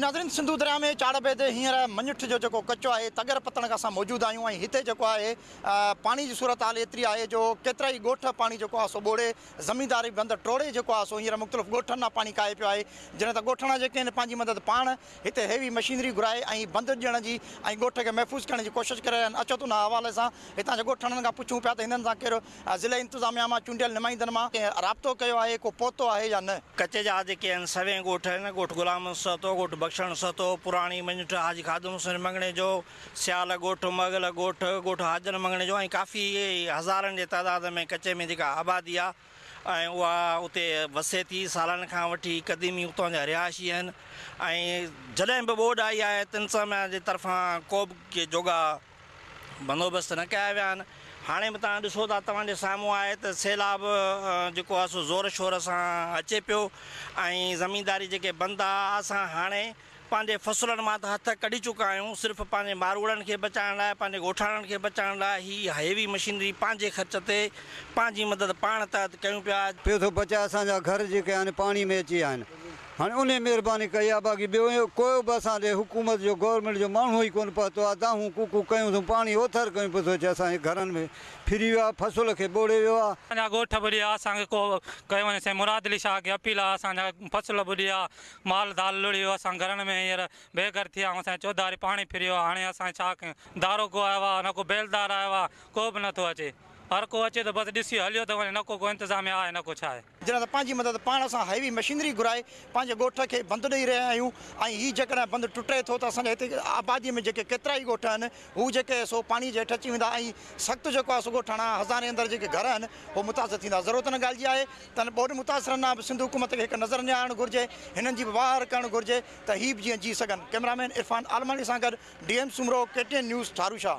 Nadreen Sindhu दरिया में चाढ़ बैदि हींअर मञठ जो जेको कचो है तगर पतण का असां मौजूद आहियूं ऐं हिते जेको आहे पाणी सूरत हाल एतिरी है जो केतिरा ही ॻोठ पानी जेको आहे सो ॿोड़े ज़मीदारी बंदि टोड़े जेको आहे सो हींअर मुख़्तलिफ़ ॻोठनि मां पाणी खाए पियो आहे जॾहिं त ॻोठणा जेके मदद पा इतने हेवी मशीनरी घुराए बंद बंदि ॾियण जी ऐं महफ़ूज़ करण जी कोशिशि करे रहिया अचो त हुन हवाले सां हितां जे ॻोठणनि खां पुछूं पिया त हिननि सां ज़िले इंतिज़ामिया मां चूंडियल नुमाइंदनि मां राब्तो कयो आहे को पहुतो आहे या न कचे जा जेके सवे ॻोठ गुलाम सतो ॻोठु बख़्शण सतो पुराणी मंझि हाजी खादम हुसैन संगणे जो सियाल ॻोठु मगल ॻोठु ॻोठु हाजन मङिणे जो ऐं काफ़ी हज़ारनि जे तइदाद में कचे में जेका आबादी आहे ऐं उहा उते वसे थी सालनि खां वठी क़दीमी उतां जा रिहाइशी आहिनि ऐं जॾहिं बि ॿोॾि आई आहे तिनसम जे तरफ़ां को बि योगा बंदोबस्तु न कया विया आहिनि हाणे बि तव्हां ॾिसो था तव्हांजे साम्हूं आहे त सैलाब जेको आहे ज़ोर शोर सां अचे पियो ऐं ज़मीदारी जेके बंदि आहे असां हाणे पंहिंजे फ़सुलनि मां त हथु कढी चुका आहियूं सिर्फ़ु पंहिंजे मारूड़नि खे बचाइण लाइ पंहिंजे ॻोठाणनि खे बचाइण लाइ हैवी मशीनरी पंहिंजे ख़र्च ते पंहिंजी मदद पाण त कयूं पिया असांजा घर जेके आहिनि पाणी में अची विया आहिनि हाँ उन्हें महिरबानी कई बाक़ी ॿियो इहो को बि हुकूमत जो गवर्नमेंट जो माण्हू ई कोन पहुतो आहे दाहूं कुकू कयूं थियूं पाणी ओथर कयूं पियो थो अचे में फिरी वियो फसल खे ॿोड़े वियो आहे असांजा ॻोठ ॿुॾी शाह की अपील आहे असांजा फसल बुरी आ माल दाल लुड़ी वियो असां में हींअर बेघर थी चौधारी पानी फिरी हाँ आहे हाणे दारो को आयो को बेलदार आयो को भी नथो अचे हर को अचे तो बस थो पंहिंजी मदद पाण असां हैवी मशीनरी घुराए पंहिंजे ॻोठ खे बंदि ॾेई रहिया आहियूं ऐं हीअ जेकॾहिं बंदि टुटे थो त असांजे हिते आबादीअ में जेके केतिरा ई ॻोठ आहिनि हू जेके सो पाणी जे हेठि अची वेंदा ऐं सख़्तु जेको आहे सो ॻोठाणा हज़ारे अंदर जेके घर आहिनि वो मुतासिर थींदा ज़रूरत न गाल जी आहे त ॿोॾियुनि मुतासिरनि लाइ सिंधु हुकूमत के एक नज़र न आणणु घुरिजे हिननि जी बि वाह करणु घुरिजे त हीअ बि जी सघनि कैमरामैन इरफान आलमाणी सां DM Soomro M Soomro KTN news थारूशा